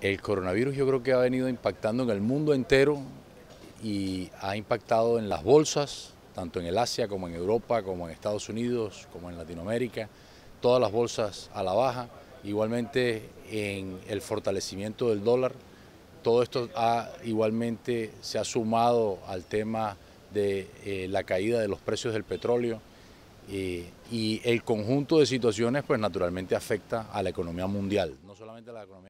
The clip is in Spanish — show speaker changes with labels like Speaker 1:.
Speaker 1: El coronavirus yo creo que ha venido impactando en el mundo entero y ha impactado en las bolsas, tanto en el Asia como en Europa, como en Estados Unidos, como en Latinoamérica, todas las bolsas a la baja, igualmente en el fortalecimiento del dólar. Todo esto ha, igualmente se ha sumado al tema de eh, la caída de los precios del petróleo eh, y el conjunto de situaciones pues naturalmente afecta a la economía mundial, no solamente a la economía